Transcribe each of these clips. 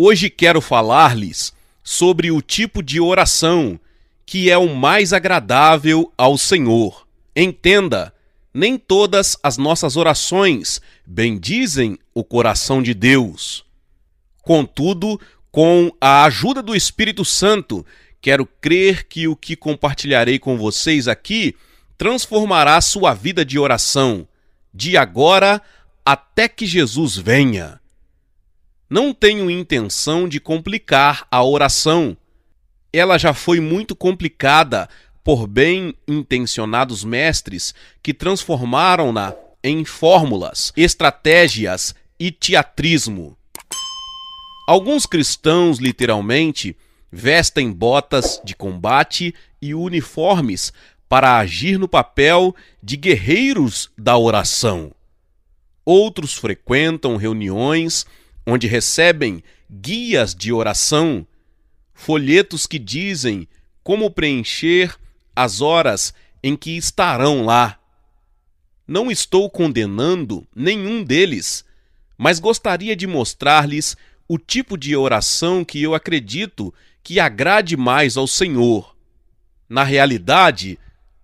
Hoje quero falar-lhes sobre o tipo de oração que é o mais agradável ao Senhor. Entenda, nem todas as nossas orações bendizem o coração de Deus. Contudo, com a ajuda do Espírito Santo, quero crer que o que compartilharei com vocês aqui transformará sua vida de oração, de agora até que Jesus venha. Não tenho intenção de complicar a oração. Ela já foi muito complicada por bem intencionados mestres que transformaram-na em fórmulas, estratégias e teatrismo. Alguns cristãos, literalmente, vestem botas de combate e uniformes para agir no papel de guerreiros da oração. Outros frequentam reuniões onde recebem guias de oração, folhetos que dizem como preencher as horas em que estarão lá. Não estou condenando nenhum deles, mas gostaria de mostrar-lhes o tipo de oração que eu acredito que agrade mais ao Senhor. Na realidade,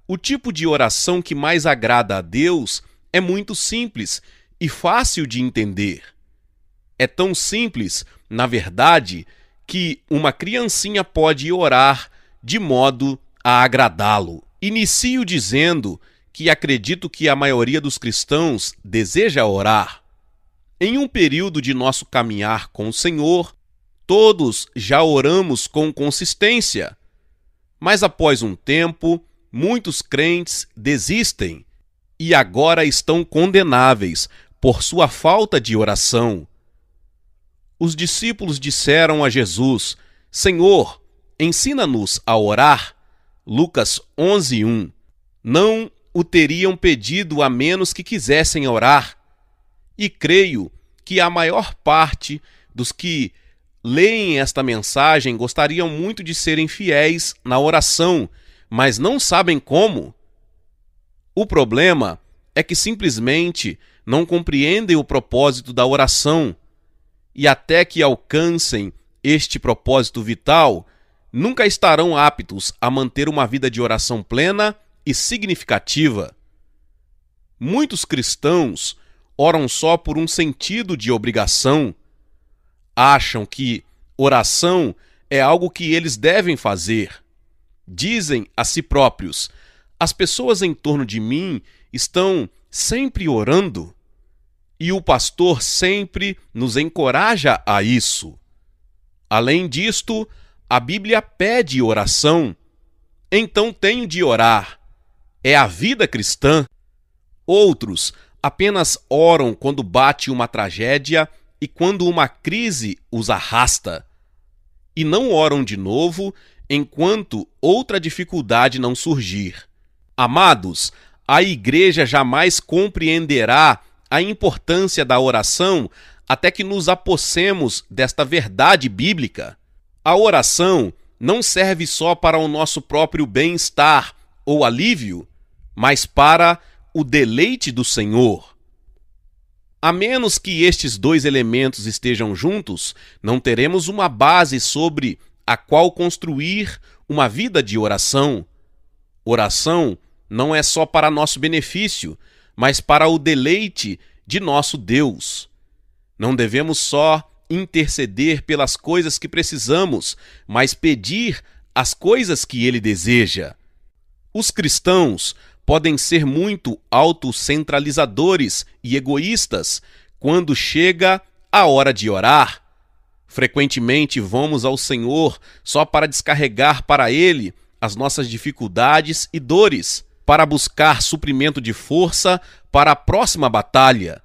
o tipo de oração que mais agrada a Deus é muito simples e fácil de entender. É tão simples, na verdade, que uma criancinha pode orar de modo a agradá-lo. Inicio dizendo que acredito que a maioria dos cristãos deseja orar. Em um período de nosso caminhar com o Senhor, todos já oramos com consistência. Mas após um tempo, muitos crentes desistem e agora estão condenáveis por sua falta de oração os discípulos disseram a Jesus: Senhor, ensina-nos a orar. Lucas 11:1. Não o teriam pedido a menos que quisessem orar. E creio que a maior parte dos que leem esta mensagem gostariam muito de serem fiéis na oração, mas não sabem como. O problema é que simplesmente não compreendem o propósito da oração e até que alcancem este propósito vital, nunca estarão aptos a manter uma vida de oração plena e significativa. Muitos cristãos oram só por um sentido de obrigação. Acham que oração é algo que eles devem fazer. Dizem a si próprios: as pessoas em torno de mim estão sempre orando. E o pastor sempre nos encoraja a isso. Além disto, a Bíblia pede oração. Então tenho de orar. É a vida cristã. Outros apenas oram quando bate uma tragédia e quando uma crise os arrasta. E não oram de novo enquanto outra dificuldade não surgir. Amados, a igreja jamais compreenderá a importância da oração até que nos apossemos desta verdade bíblica. A oração não serve só para o nosso próprio bem-estar ou alívio, mas para o deleite do Senhor. A menos que estes dois elementos estejam juntos, não teremos uma base sobre a qual construir uma vida de oração. Oração não é só para nosso benefício, mas para o deleite de nosso Deus. Não devemos só interceder pelas coisas que precisamos, mas pedir as coisas que ele deseja. Os cristãos podem ser muito autocentralizadores e egoístas quando chega a hora de orar. Frequentemente vamos ao Senhor só para descarregar para ele as nossas dificuldades e dores para buscar suprimento de força para a próxima batalha.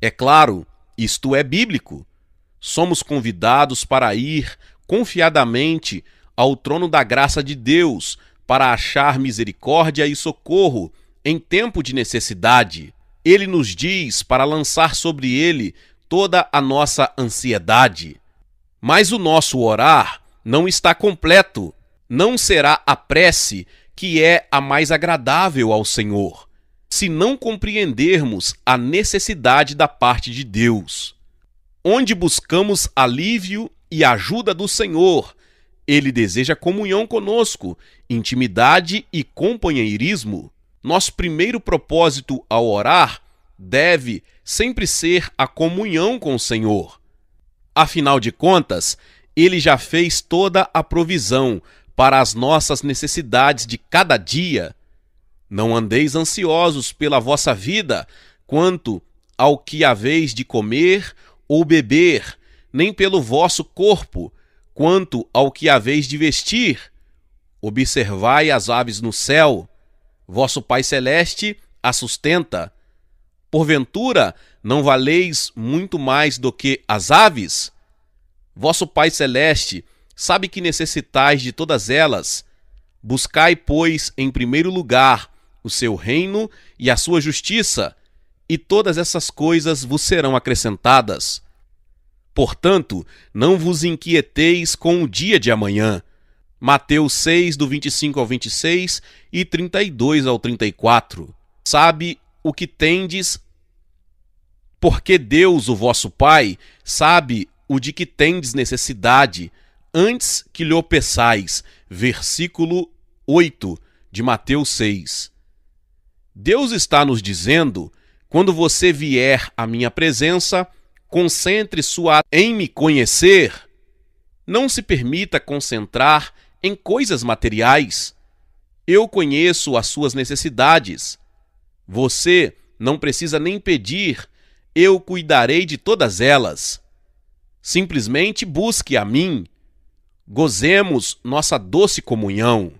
É claro, isto é bíblico. Somos convidados para ir confiadamente ao trono da graça de Deus para achar misericórdia e socorro em tempo de necessidade. Ele nos diz para lançar sobre ele toda a nossa ansiedade. Mas o nosso orar não está completo. Não será a prece que é a mais agradável ao Senhor, se não compreendermos a necessidade da parte de Deus. Onde buscamos alívio e ajuda do Senhor, ele deseja comunhão conosco, intimidade e companheirismo. Nosso primeiro propósito ao orar deve sempre ser a comunhão com o Senhor. Afinal de contas, ele já fez toda a provisão para as nossas necessidades de cada dia. Não andeis ansiosos pela vossa vida, quanto ao que haveis de comer ou beber, nem pelo vosso corpo, quanto ao que haveis de vestir. Observai as aves no céu, vosso Pai Celeste a sustenta. Porventura, não valeis muito mais do que as aves? Vosso Pai Celeste Sabe que necessitais de todas elas? Buscai, pois, em primeiro lugar o seu reino e a sua justiça, e todas essas coisas vos serão acrescentadas. Portanto, não vos inquieteis com o dia de amanhã. Mateus 6, do 25 ao 26 e 32 ao 34. Sabe o que tendes, porque Deus, o vosso Pai, sabe o de que tendes necessidade antes que lhe opeçais. Versículo 8 de Mateus 6. Deus está nos dizendo: quando você vier à minha presença, concentre sua em me conhecer. Não se permita concentrar em coisas materiais. Eu conheço as suas necessidades. Você não precisa nem pedir, eu cuidarei de todas elas. Simplesmente busque a mim gozemos nossa doce comunhão.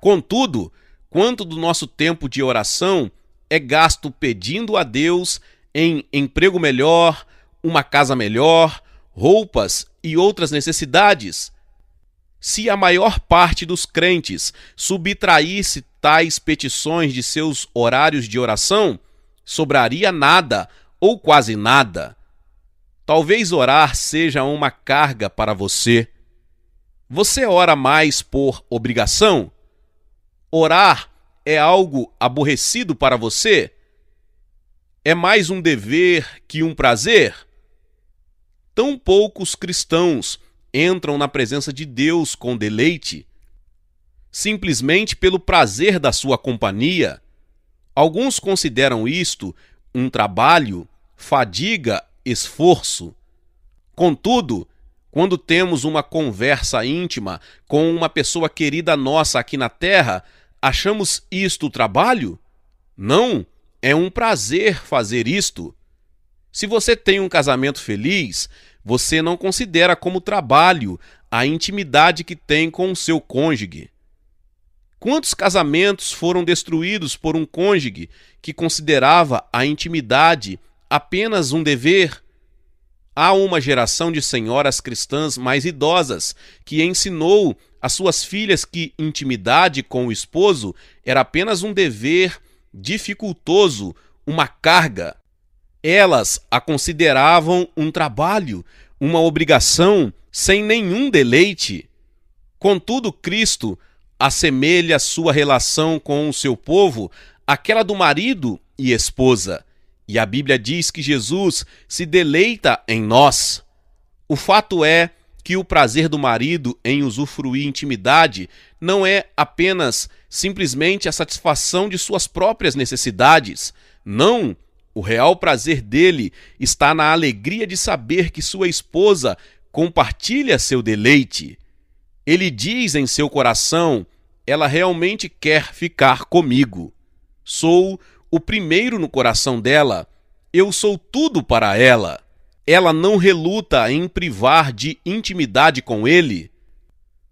Contudo, quanto do nosso tempo de oração é gasto pedindo a Deus em emprego melhor, uma casa melhor, roupas e outras necessidades? Se a maior parte dos crentes subtraísse tais petições de seus horários de oração, sobraria nada ou quase nada. Talvez orar seja uma carga para você você ora mais por obrigação? Orar é algo aborrecido para você? É mais um dever que um prazer? Tão poucos cristãos entram na presença de Deus com deleite, simplesmente pelo prazer da sua companhia. Alguns consideram isto um trabalho, fadiga, esforço. Contudo, quando temos uma conversa íntima com uma pessoa querida nossa aqui na Terra, achamos isto trabalho? Não, é um prazer fazer isto. Se você tem um casamento feliz, você não considera como trabalho a intimidade que tem com o seu cônjuge. Quantos casamentos foram destruídos por um cônjuge que considerava a intimidade apenas um dever? Há uma geração de senhoras cristãs mais idosas que ensinou às suas filhas que intimidade com o esposo era apenas um dever dificultoso, uma carga. Elas a consideravam um trabalho, uma obrigação, sem nenhum deleite. Contudo, Cristo assemelha sua relação com o seu povo àquela do marido e esposa. E a Bíblia diz que Jesus se deleita em nós. O fato é que o prazer do marido em usufruir intimidade não é apenas simplesmente a satisfação de suas próprias necessidades. Não! O real prazer dele está na alegria de saber que sua esposa compartilha seu deleite. Ele diz em seu coração: ela realmente quer ficar comigo. Sou o primeiro no coração dela. Eu sou tudo para ela. Ela não reluta em privar de intimidade com ele.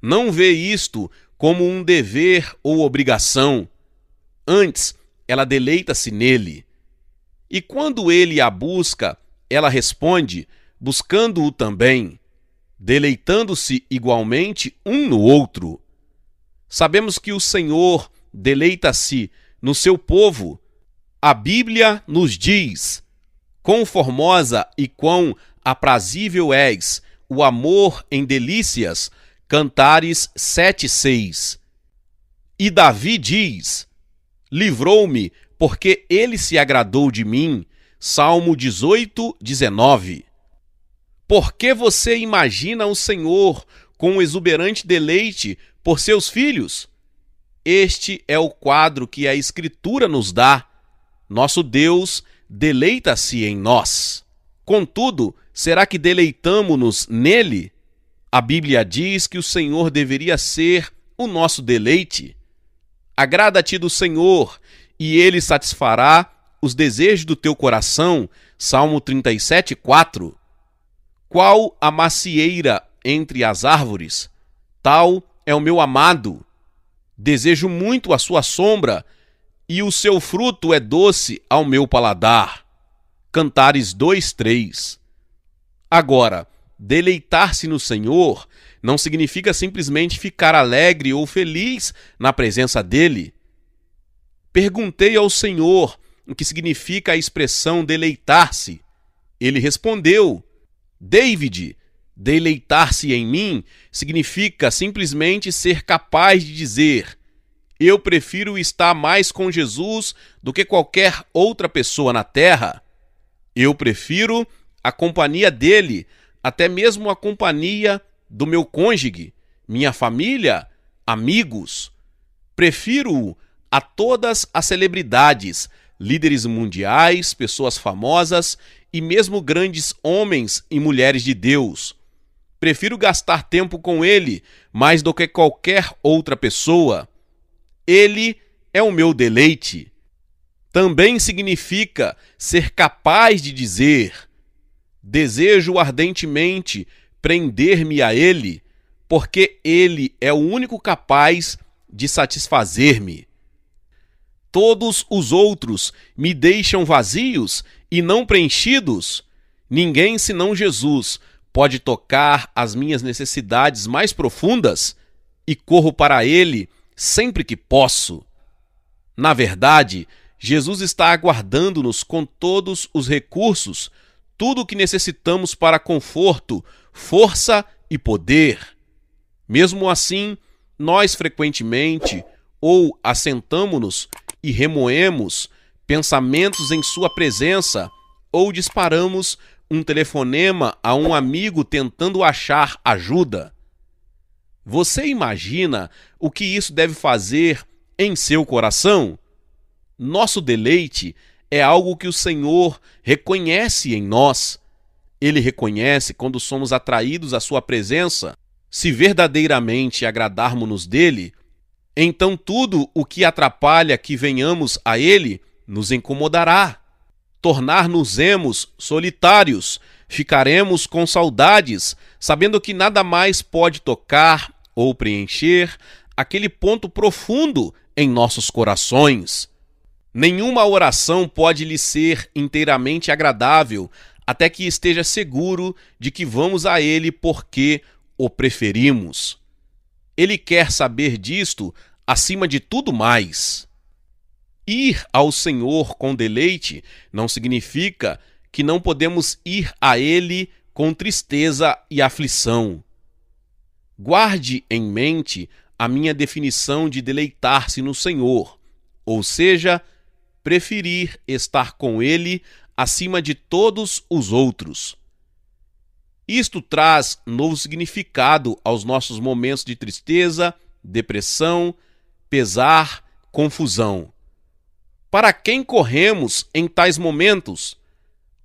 Não vê isto como um dever ou obrigação. Antes, ela deleita-se nele. E quando ele a busca, ela responde, buscando-o também, deleitando-se igualmente um no outro. Sabemos que o Senhor deleita-se no seu povo a Bíblia nos diz: Quão formosa e quão aprazível és, o amor em delícias, Cantares 7:6. E Davi diz: Livrou-me, porque ele se agradou de mim. Salmo 18, 19. Por que você imagina o Senhor com exuberante deleite por seus filhos? Este é o quadro que a Escritura nos dá nosso Deus deleita-se em nós. Contudo, será que deleitamo-nos nele? A Bíblia diz que o Senhor deveria ser o nosso deleite. Agrada-te do Senhor, e ele satisfará os desejos do teu coração. Salmo 37, 4. Qual a macieira entre as árvores? Tal é o meu amado. Desejo muito a sua sombra e o seu fruto é doce ao meu paladar. Cantares 2:3. Agora, deleitar-se no Senhor não significa simplesmente ficar alegre ou feliz na presença dele. Perguntei ao Senhor o que significa a expressão deleitar-se. Ele respondeu: David, deleitar-se em mim significa simplesmente ser capaz de dizer: eu prefiro estar mais com Jesus do que qualquer outra pessoa na terra. Eu prefiro a companhia dele, até mesmo a companhia do meu cônjuge, minha família, amigos. Prefiro-o a todas as celebridades, líderes mundiais, pessoas famosas e mesmo grandes homens e mulheres de Deus. Prefiro gastar tempo com ele mais do que qualquer outra pessoa. Ele é o meu deleite. Também significa ser capaz de dizer: Desejo ardentemente prender-me a Ele, porque Ele é o único capaz de satisfazer-me. Todos os outros me deixam vazios e não preenchidos. Ninguém senão Jesus pode tocar as minhas necessidades mais profundas e corro para Ele sempre que posso. Na verdade, Jesus está aguardando-nos com todos os recursos, tudo o que necessitamos para conforto, força e poder. Mesmo assim, nós frequentemente ou assentamos nos e remoemos pensamentos em sua presença ou disparamos um telefonema a um amigo tentando achar ajuda. Você imagina o que isso deve fazer em seu coração? Nosso deleite é algo que o Senhor reconhece em nós. Ele reconhece quando somos atraídos à Sua presença. Se verdadeiramente agradarmos-nos dele, então tudo o que atrapalha que venhamos a Ele nos incomodará. Tornar-nos-emos solitários, ficaremos com saudades, sabendo que nada mais pode tocar ou preencher aquele ponto profundo em nossos corações. Nenhuma oração pode lhe ser inteiramente agradável até que esteja seguro de que vamos a Ele porque o preferimos. Ele quer saber disto acima de tudo mais. Ir ao Senhor com deleite não significa que não podemos ir a Ele com tristeza e aflição. Guarde em mente a minha definição de deleitar-se no Senhor, ou seja, preferir estar com Ele acima de todos os outros. Isto traz novo significado aos nossos momentos de tristeza, depressão, pesar, confusão. Para quem corremos em tais momentos?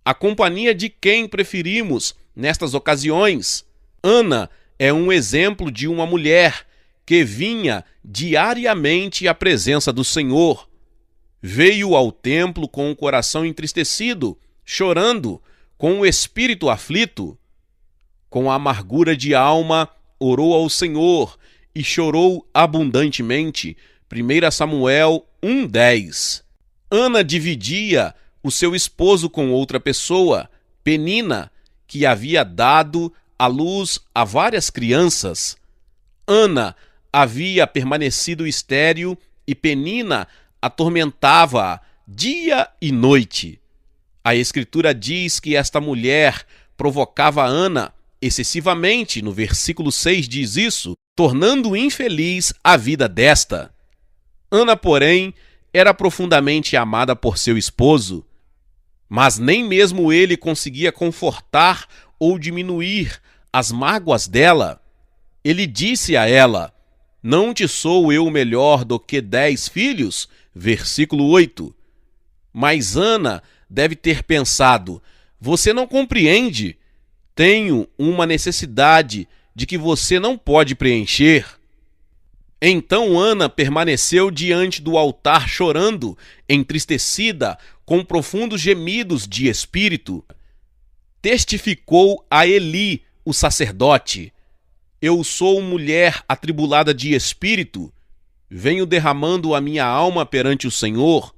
A companhia de quem preferimos nestas ocasiões? Ana é um exemplo de uma mulher que vinha diariamente à presença do Senhor. Veio ao templo com o coração entristecido, chorando, com o espírito aflito. Com a amargura de alma, orou ao Senhor e chorou abundantemente. 1 Samuel 1:10. Ana dividia o seu esposo com outra pessoa, Penina, que havia dado à luz a várias crianças, Ana havia permanecido estéril e Penina atormentava-a dia e noite. A Escritura diz que esta mulher provocava Ana excessivamente, no versículo 6 diz isso, tornando infeliz a vida desta. Ana, porém, era profundamente amada por seu esposo, mas nem mesmo ele conseguia confortar ou diminuir as mágoas dela, ele disse a ela: Não te sou eu melhor do que dez filhos? Versículo 8. Mas Ana deve ter pensado: Você não compreende. Tenho uma necessidade de que você não pode preencher. Então Ana permaneceu diante do altar chorando, entristecida, com profundos gemidos de espírito. Testificou a Eli o sacerdote, eu sou mulher atribulada de espírito, venho derramando a minha alma perante o Senhor,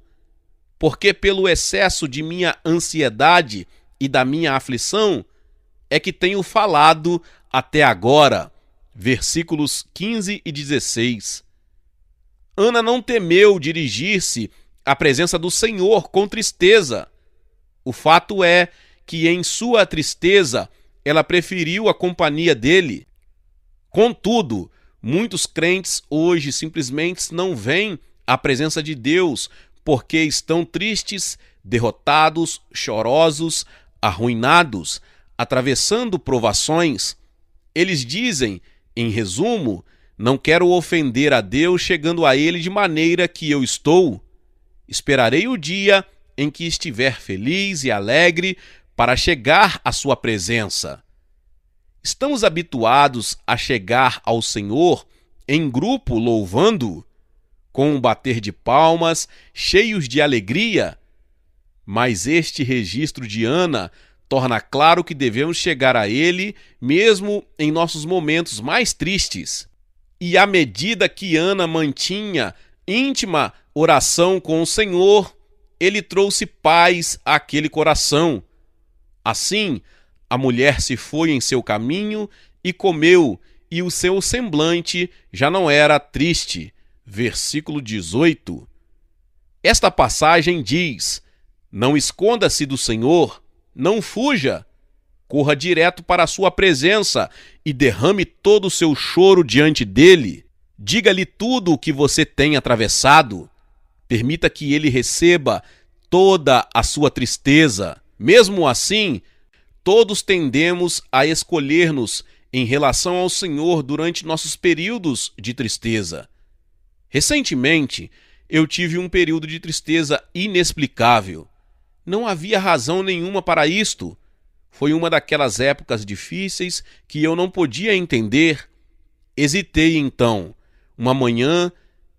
porque pelo excesso de minha ansiedade e da minha aflição é que tenho falado até agora. Versículos 15 e 16. Ana não temeu dirigir-se à presença do Senhor com tristeza. O fato é que em sua tristeza ela preferiu a companhia dele. Contudo, muitos crentes hoje simplesmente não veem a presença de Deus porque estão tristes, derrotados, chorosos, arruinados, atravessando provações. Eles dizem, em resumo, não quero ofender a Deus chegando a Ele de maneira que eu estou. Esperarei o dia em que estiver feliz e alegre para chegar à Sua presença. Estamos habituados a chegar ao Senhor em grupo louvando, com um bater de palmas, cheios de alegria. Mas este registro de Ana torna claro que devemos chegar a Ele mesmo em nossos momentos mais tristes. E à medida que Ana mantinha íntima oração com o Senhor, ele trouxe paz àquele coração, Assim, a mulher se foi em seu caminho e comeu, e o seu semblante já não era triste. Versículo 18. Esta passagem diz: Não esconda-se do Senhor, não fuja, corra direto para a sua presença e derrame todo o seu choro diante dele. Diga-lhe tudo o que você tem atravessado. Permita que ele receba toda a sua tristeza. Mesmo assim, todos tendemos a escolher-nos em relação ao Senhor durante nossos períodos de tristeza. Recentemente, eu tive um período de tristeza inexplicável. Não havia razão nenhuma para isto. Foi uma daquelas épocas difíceis que eu não podia entender. Hesitei então, uma manhã,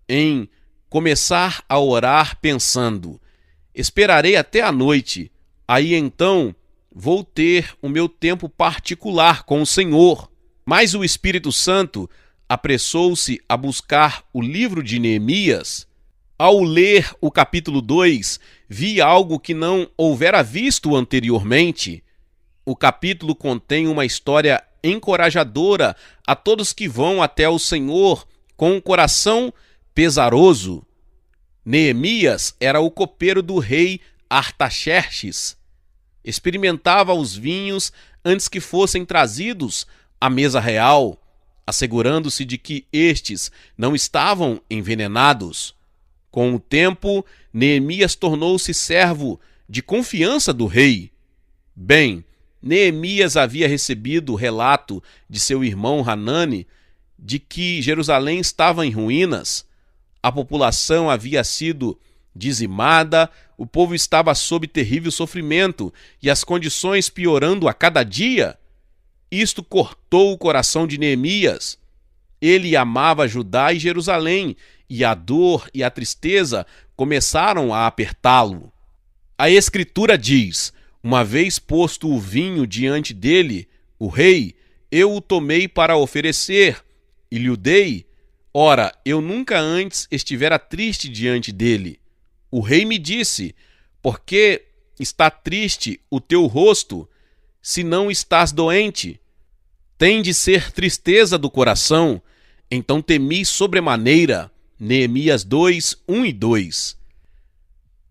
em começar a orar pensando: esperarei até a noite Aí então vou ter o meu tempo particular com o Senhor. Mas o Espírito Santo apressou-se a buscar o livro de Neemias. Ao ler o capítulo 2, vi algo que não houvera visto anteriormente. O capítulo contém uma história encorajadora a todos que vão até o Senhor com o um coração pesaroso. Neemias era o copeiro do rei Artaxerxes experimentava os vinhos antes que fossem trazidos à mesa real, assegurando-se de que estes não estavam envenenados. Com o tempo, Neemias tornou-se servo de confiança do rei. Bem, Neemias havia recebido o relato de seu irmão Hanani de que Jerusalém estava em ruínas. A população havia sido dizimada, o povo estava sob terrível sofrimento e as condições piorando a cada dia. Isto cortou o coração de Neemias. Ele amava Judá e Jerusalém, e a dor e a tristeza começaram a apertá-lo. A Escritura diz: Uma vez posto o vinho diante dele, o rei, eu o tomei para oferecer, e lhe o dei. Ora, eu nunca antes estivera triste diante dele. O rei me disse: Por que está triste o teu rosto, se não estás doente? Tem de ser tristeza do coração. Então temi sobremaneira. Neemias 2, 1 e 2.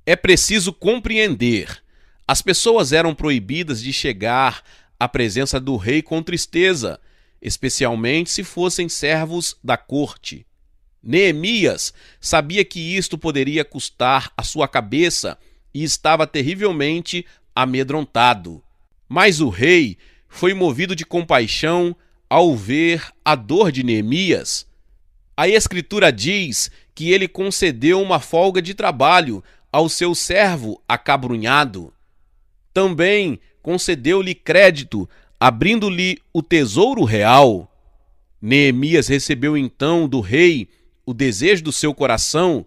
É preciso compreender. As pessoas eram proibidas de chegar à presença do rei com tristeza, especialmente se fossem servos da corte. Neemias sabia que isto poderia custar a sua cabeça e estava terrivelmente amedrontado. Mas o rei foi movido de compaixão ao ver a dor de Neemias. A Escritura diz que ele concedeu uma folga de trabalho ao seu servo acabrunhado. Também concedeu-lhe crédito, abrindo-lhe o tesouro real. Neemias recebeu então do rei o desejo do seu coração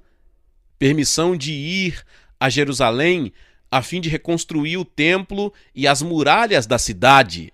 permissão de ir a Jerusalém a fim de reconstruir o templo e as muralhas da cidade.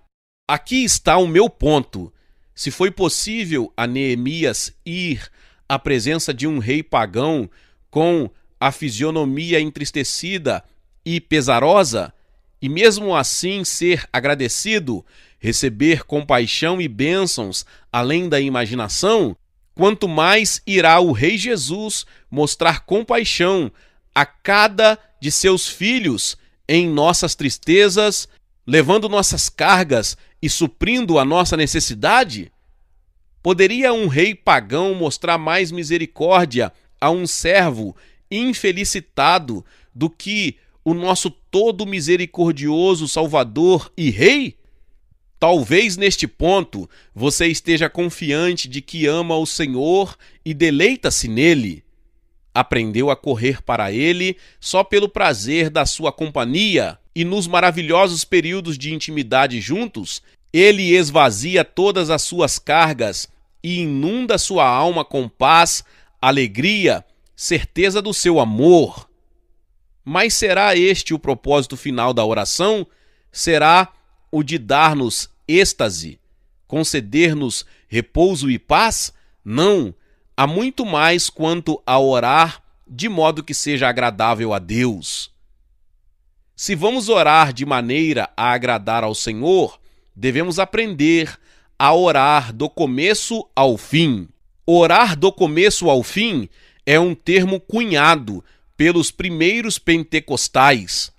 Aqui está o meu ponto. Se foi possível a Neemias ir à presença de um rei pagão com a fisionomia entristecida e pesarosa, e mesmo assim ser agradecido, receber compaixão e bênçãos além da imaginação, quanto mais irá o Rei Jesus mostrar compaixão a cada de seus filhos em nossas tristezas, levando nossas cargas e suprindo a nossa necessidade? Poderia um rei pagão mostrar mais misericórdia a um servo infelicitado do que o nosso todo misericordioso Salvador e Rei? Talvez neste ponto você esteja confiante de que ama o Senhor e deleita-se nele. Aprendeu a correr para ele só pelo prazer da sua companhia e nos maravilhosos períodos de intimidade juntos, ele esvazia todas as suas cargas e inunda sua alma com paz, alegria, certeza do seu amor. Mas será este o propósito final da oração? Será o de dar-nos êxtase, conceder-nos repouso e paz? Não, há muito mais quanto a orar de modo que seja agradável a Deus. Se vamos orar de maneira a agradar ao Senhor, devemos aprender a orar do começo ao fim. Orar do começo ao fim é um termo cunhado pelos primeiros pentecostais.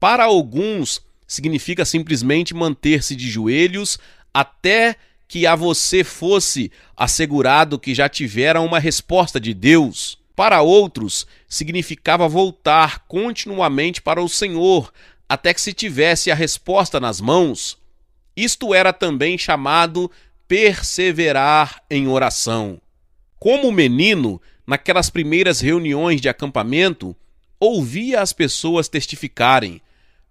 Para alguns, significa simplesmente manter-se de joelhos até que a você fosse assegurado que já tivera uma resposta de Deus. Para outros, significava voltar continuamente para o Senhor até que se tivesse a resposta nas mãos. Isto era também chamado perseverar em oração. Como menino, naquelas primeiras reuniões de acampamento, ouvia as pessoas testificarem: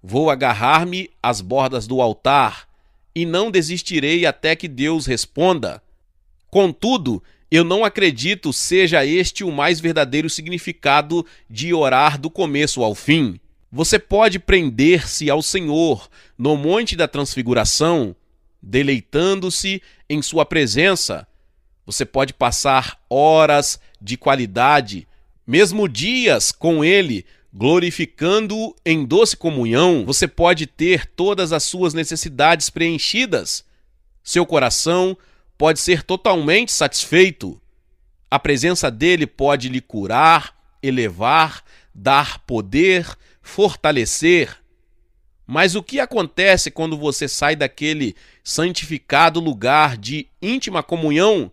Vou agarrar-me às bordas do altar e não desistirei até que Deus responda. Contudo, eu não acredito seja este o mais verdadeiro significado de orar do começo ao fim. Você pode prender-se ao Senhor no Monte da Transfiguração, deleitando-se em Sua presença. Você pode passar horas de qualidade, mesmo dias com Ele, glorificando-o em doce comunhão, você pode ter todas as suas necessidades preenchidas. Seu coração pode ser totalmente satisfeito. A presença dele pode lhe curar, elevar, dar poder, fortalecer. Mas o que acontece quando você sai daquele santificado lugar de íntima comunhão?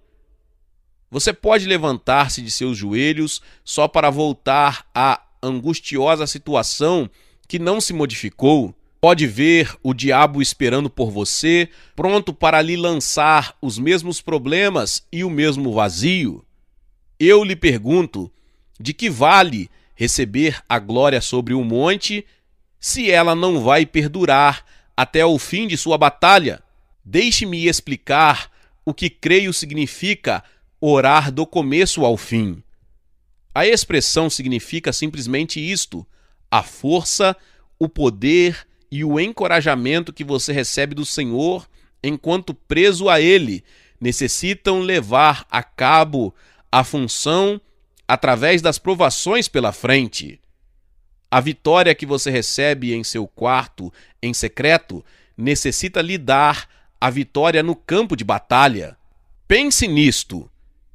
Você pode levantar-se de seus joelhos só para voltar a angustiosa situação que não se modificou, pode ver o diabo esperando por você, pronto para lhe lançar os mesmos problemas e o mesmo vazio? Eu lhe pergunto: de que vale receber a glória sobre o monte se ela não vai perdurar até o fim de sua batalha? Deixe-me explicar o que creio significa orar do começo ao fim. A expressão significa simplesmente isto: a força, o poder e o encorajamento que você recebe do Senhor enquanto preso a Ele necessitam levar a cabo a função através das provações pela frente. A vitória que você recebe em seu quarto, em secreto, necessita lhe dar a vitória no campo de batalha. Pense nisto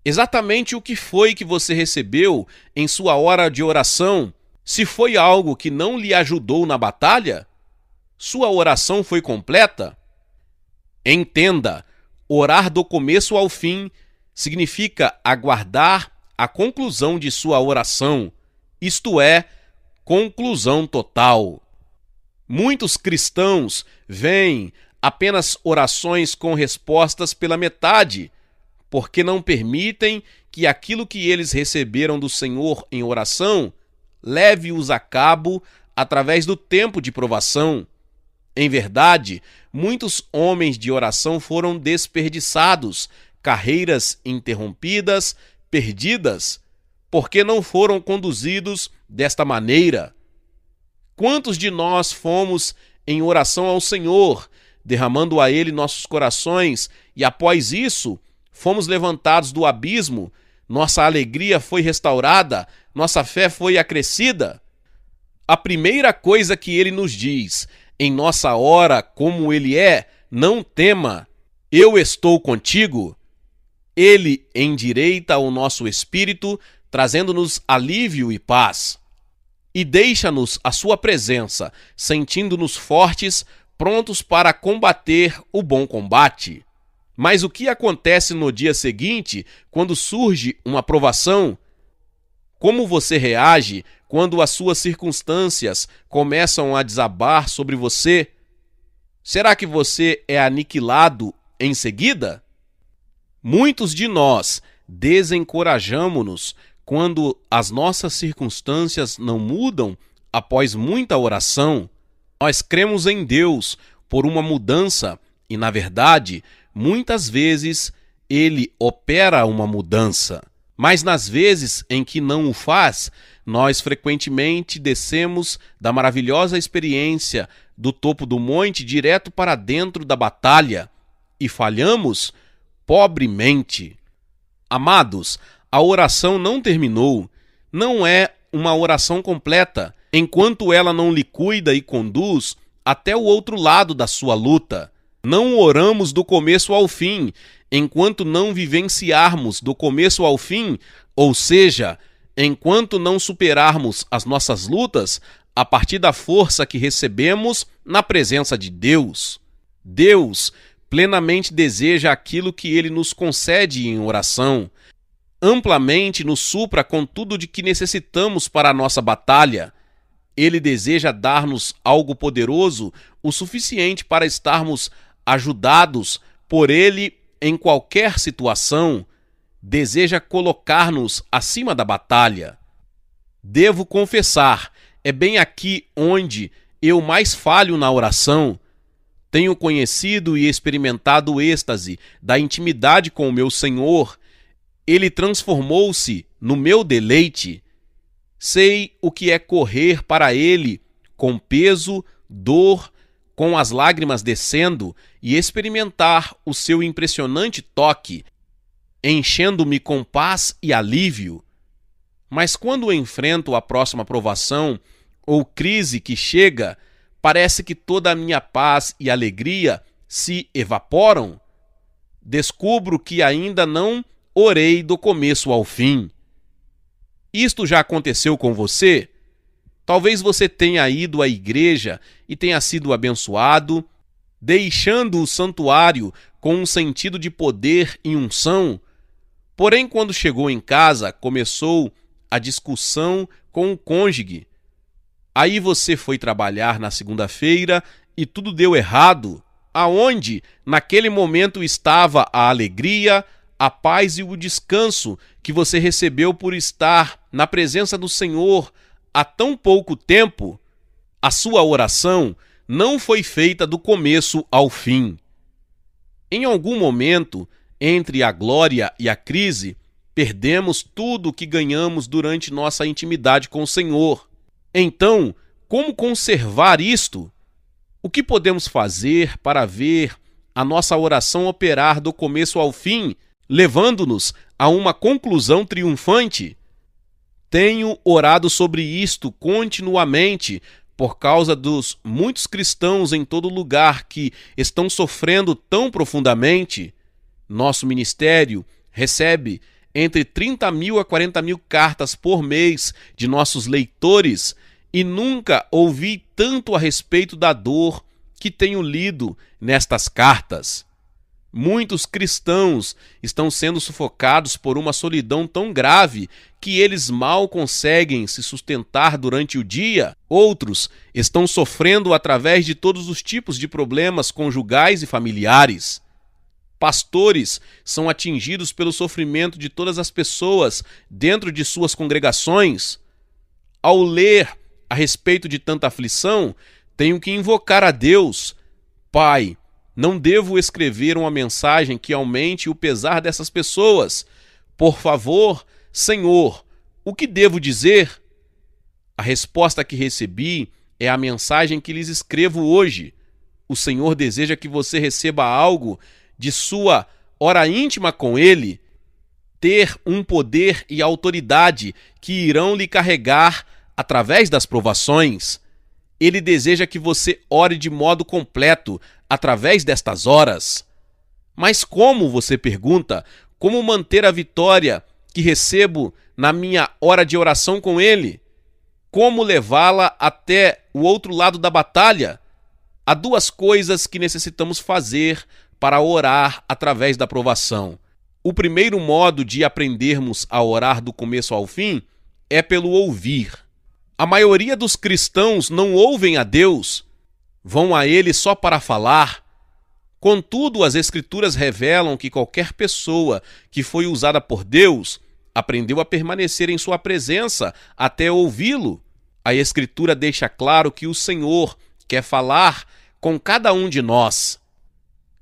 exatamente o que foi que você recebeu em sua hora de oração. Se foi algo que não lhe ajudou na batalha, sua oração foi completa? Entenda, orar do começo ao fim significa aguardar a conclusão de sua oração, isto é, conclusão total. Muitos cristãos veem apenas orações com respostas pela metade porque não permitem que aquilo que eles receberam do Senhor em oração leve-os a cabo através do tempo de provação. Em verdade, muitos homens de oração foram desperdiçados, carreiras interrompidas, perdidas, porque não foram conduzidos desta maneira. Quantos de nós fomos em oração ao Senhor, derramando a Ele nossos corações, e após isso, fomos levantados do abismo, nossa alegria foi restaurada, nossa fé foi acrescida. A primeira coisa que ele nos diz, em nossa hora, como ele é, não tema, eu estou contigo. Ele endireita o nosso espírito, trazendo-nos alívio e paz. E deixa-nos a sua presença, sentindo-nos fortes, prontos para combater o bom combate. Mas o que acontece no dia seguinte, quando surge uma provação? Como você reage quando as suas circunstâncias começam a desabar sobre você? Será que você é aniquilado em seguida? Muitos de nós desencorajamos-nos quando as nossas circunstâncias não mudam após muita oração. Nós cremos em Deus por uma mudança e, na verdade, muitas vezes ele opera uma mudança, mas nas vezes em que não o faz, nós frequentemente descemos da maravilhosa experiência do topo do monte direto para dentro da batalha e falhamos pobremente. Amados, a oração não terminou, não é uma oração completa enquanto ela não lhe cuida e conduz até o outro lado da sua luta. Não oramos do começo ao fim, enquanto não vivenciarmos do começo ao fim, ou seja, enquanto não superarmos as nossas lutas a partir da força que recebemos na presença de Deus. Deus plenamente deseja aquilo que ele nos concede em oração. Amplamente nos supra com tudo de que necessitamos para a nossa batalha. Ele deseja dar-nos algo poderoso o suficiente para estarmos ajudados por Ele em qualquer situação, deseja colocar-nos acima da batalha. Devo confessar, é bem aqui onde eu mais falho na oração. Tenho conhecido e experimentado o êxtase da intimidade com o meu Senhor. Ele transformou-se no meu deleite. Sei o que é correr para Ele com peso, dor, com as lágrimas descendo e experimentar o seu impressionante toque, enchendo-me com paz e alívio. Mas quando enfrento a próxima provação ou crise que chega, parece que toda a minha paz e alegria se evaporam. Descubro que ainda não orei do começo ao fim. Isto já aconteceu com você? Talvez você tenha ido à igreja e tenha sido abençoado, deixando o santuário com um sentido de poder e unção. Porém, quando chegou em casa, começou a discussão com o cônjuge. Aí você foi trabalhar na segunda-feira e tudo deu errado, aonde naquele momento estava a alegria, a paz e o descanso que você recebeu por estar na presença do Senhor há tão pouco tempo. A sua oração não foi feita do começo ao fim. Em algum momento, entre a glória e a crise, perdemos tudo o que ganhamos durante nossa intimidade com o Senhor. Então, como conservar isto? O que podemos fazer para ver a nossa oração operar do começo ao fim, levando-nos a uma conclusão triunfante? Tenho orado sobre isto continuamente por causa dos muitos cristãos em todo lugar que estão sofrendo tão profundamente, nosso ministério recebe entre 30 mil a 40 mil cartas por mês de nossos leitores e nunca ouvi tanto a respeito da dor que tenho lido nestas cartas. Muitos cristãos estão sendo sufocados por uma solidão tão grave que eles mal conseguem se sustentar durante o dia, outros estão sofrendo através de todos os tipos de problemas conjugais e familiares. Pastores são atingidos pelo sofrimento de todas as pessoas dentro de suas congregações. Ao ler a respeito de tanta aflição, tenho que invocar a Deus. Pai, não devo escrever uma mensagem que aumente o pesar dessas pessoas. Por favor, Senhor, o que devo dizer? A resposta que recebi é a mensagem que lhes escrevo hoje. O Senhor deseja que você receba algo de sua hora íntima com Ele, ter um poder e autoridade que irão lhe carregar através das provações. Ele deseja que você ore de modo completo através destas horas. Mas como, você pergunta, como manter a vitória que recebo na minha hora de oração com Ele? Como levá-la até o outro lado da batalha? Há duas coisas que necessitamos fazer para orar através da provação. O primeiro modo de aprendermos a orar do começo ao fim é pelo ouvir. A maioria dos cristãos não ouvem a Deus, vão a Ele só para falar, Contudo, as Escrituras revelam que qualquer pessoa que foi usada por Deus aprendeu a permanecer em Sua presença até ouvi-lo. A Escritura deixa claro que o Senhor quer falar com cada um de nós.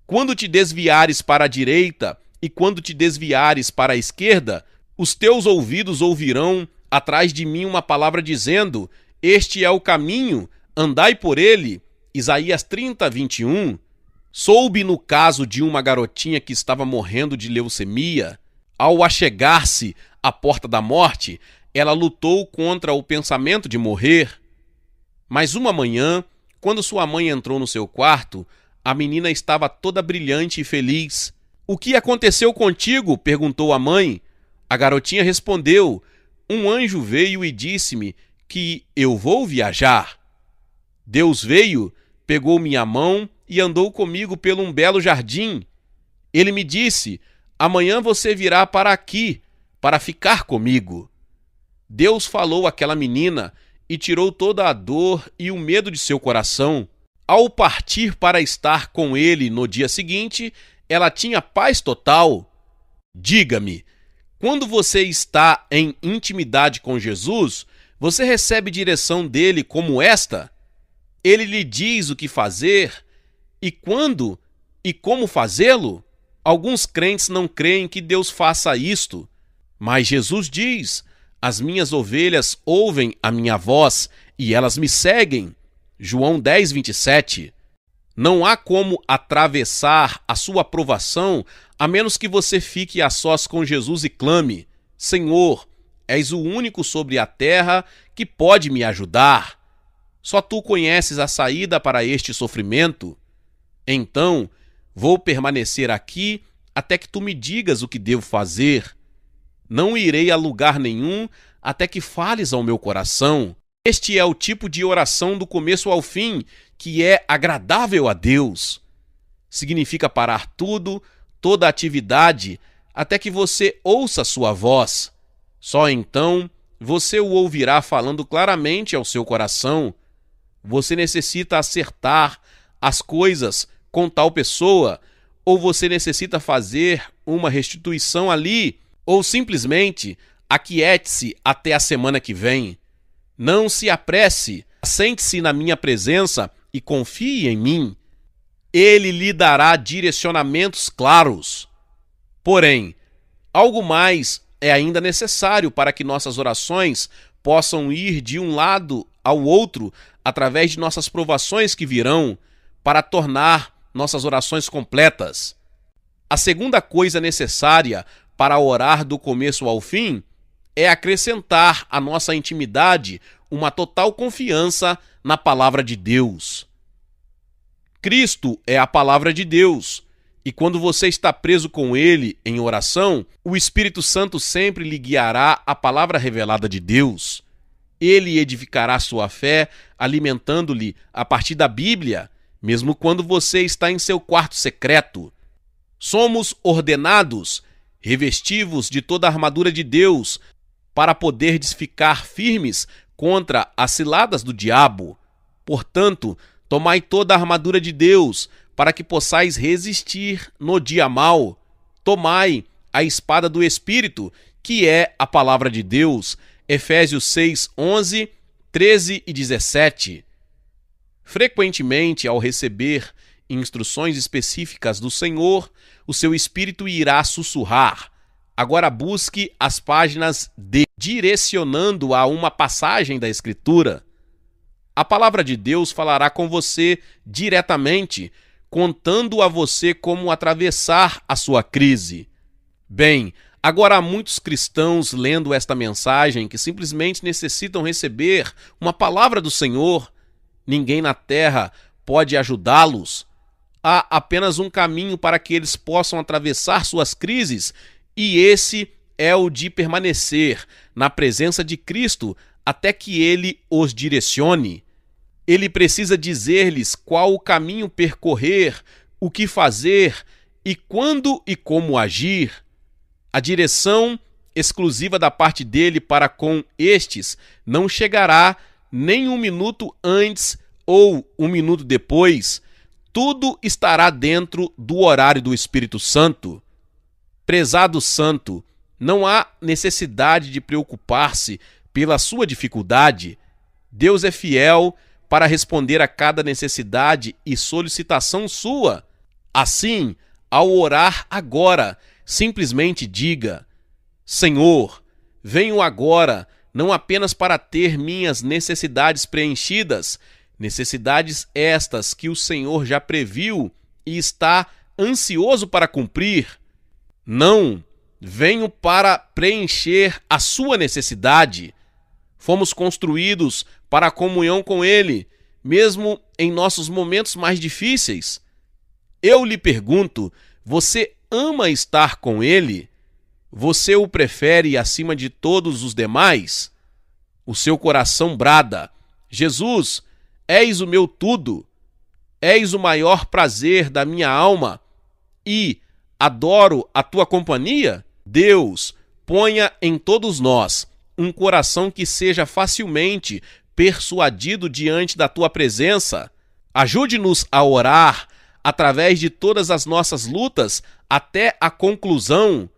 Quando te desviares para a direita e quando te desviares para a esquerda, os teus ouvidos ouvirão atrás de mim uma palavra dizendo: Este é o caminho, andai por ele. Isaías 30, 21. Soube no caso de uma garotinha que estava morrendo de leucemia, ao achegar-se à porta da morte, ela lutou contra o pensamento de morrer. Mas uma manhã, quando sua mãe entrou no seu quarto, a menina estava toda brilhante e feliz. O que aconteceu contigo? perguntou a mãe. A garotinha respondeu: Um anjo veio e disse-me que eu vou viajar. Deus veio, pegou minha mão e andou comigo pelo um belo jardim. Ele me disse: Amanhã você virá para aqui, para ficar comigo. Deus falou àquela menina e tirou toda a dor e o medo de seu coração. Ao partir para estar com ele no dia seguinte, ela tinha paz total. Diga-me, quando você está em intimidade com Jesus, você recebe direção dele como esta? Ele lhe diz o que fazer e quando e como fazê-lo? Alguns crentes não creem que Deus faça isto. Mas Jesus diz: As minhas ovelhas ouvem a minha voz e elas me seguem. João 10, 27. Não há como atravessar a sua aprovação a menos que você fique a sós com Jesus e clame: Senhor, és o único sobre a terra que pode me ajudar. Só tu conheces a saída para este sofrimento. Então, vou permanecer aqui até que tu me digas o que devo fazer. Não irei a lugar nenhum até que fales ao meu coração. Este é o tipo de oração do começo ao fim que é agradável a Deus. Significa parar tudo, toda atividade, até que você ouça sua voz. Só então você o ouvirá falando claramente ao seu coração. Você necessita acertar as coisas com tal pessoa, ou você necessita fazer uma restituição ali, ou simplesmente aquiete-se até a semana que vem. Não se apresse, sente-se na minha presença e confie em mim. Ele lhe dará direcionamentos claros. Porém, algo mais é ainda necessário para que nossas orações possam ir de um lado ao outro através de nossas provações que virão, para tornar nossas orações completas. A segunda coisa necessária para orar do começo ao fim é acrescentar à nossa intimidade uma total confiança na palavra de Deus. Cristo é a palavra de Deus, e quando você está preso com ele em oração, o Espírito Santo sempre lhe guiará a palavra revelada de Deus. Ele edificará sua fé, alimentando-lhe a partir da Bíblia mesmo quando você está em seu quarto secreto. Somos ordenados, revestivos de toda a armadura de Deus, para poderdes ficar firmes contra as ciladas do diabo. Portanto, tomai toda a armadura de Deus, para que possais resistir no dia mau. Tomai a espada do Espírito, que é a palavra de Deus. Efésios 6, 11, 13 e 17. Frequentemente, ao receber instruções específicas do Senhor, o seu espírito irá sussurrar. Agora busque as páginas de direcionando a uma passagem da Escritura. A palavra de Deus falará com você diretamente, contando a você como atravessar a sua crise. Bem, agora há muitos cristãos lendo esta mensagem que simplesmente necessitam receber uma palavra do Senhor Ninguém na terra pode ajudá-los. Há apenas um caminho para que eles possam atravessar suas crises, e esse é o de permanecer na presença de Cristo até que ele os direcione. Ele precisa dizer-lhes qual o caminho percorrer, o que fazer e quando e como agir. A direção exclusiva da parte dele para com estes não chegará nem um minuto antes ou um minuto depois, tudo estará dentro do horário do Espírito Santo. Prezado santo, não há necessidade de preocupar-se pela sua dificuldade. Deus é fiel para responder a cada necessidade e solicitação sua. Assim, ao orar agora, simplesmente diga: Senhor, venho agora não apenas para ter minhas necessidades preenchidas, necessidades estas que o Senhor já previu e está ansioso para cumprir. Não, venho para preencher a sua necessidade. Fomos construídos para a comunhão com Ele, mesmo em nossos momentos mais difíceis. Eu lhe pergunto: você ama estar com Ele? Você o prefere acima de todos os demais? O seu coração brada: Jesus, és o meu tudo, és o maior prazer da minha alma e adoro a tua companhia? Deus, ponha em todos nós um coração que seja facilmente persuadido diante da tua presença. Ajude-nos a orar através de todas as nossas lutas até a conclusão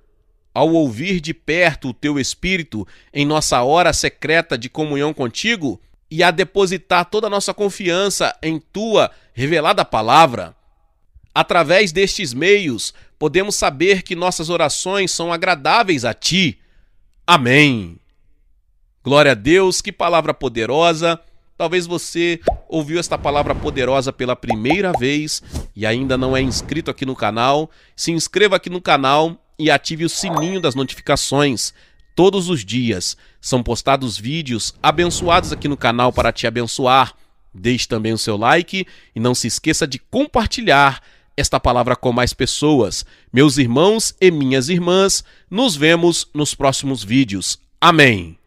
ao ouvir de perto o teu espírito em nossa hora secreta de comunhão contigo e a depositar toda a nossa confiança em tua revelada palavra. Através destes meios, podemos saber que nossas orações são agradáveis a ti. Amém. Glória a Deus, que palavra poderosa. Talvez você ouviu esta palavra poderosa pela primeira vez e ainda não é inscrito aqui no canal. Se inscreva aqui no canal, e ative o sininho das notificações todos os dias. São postados vídeos abençoados aqui no canal para te abençoar. Deixe também o seu like e não se esqueça de compartilhar esta palavra com mais pessoas. Meus irmãos e minhas irmãs, nos vemos nos próximos vídeos. Amém.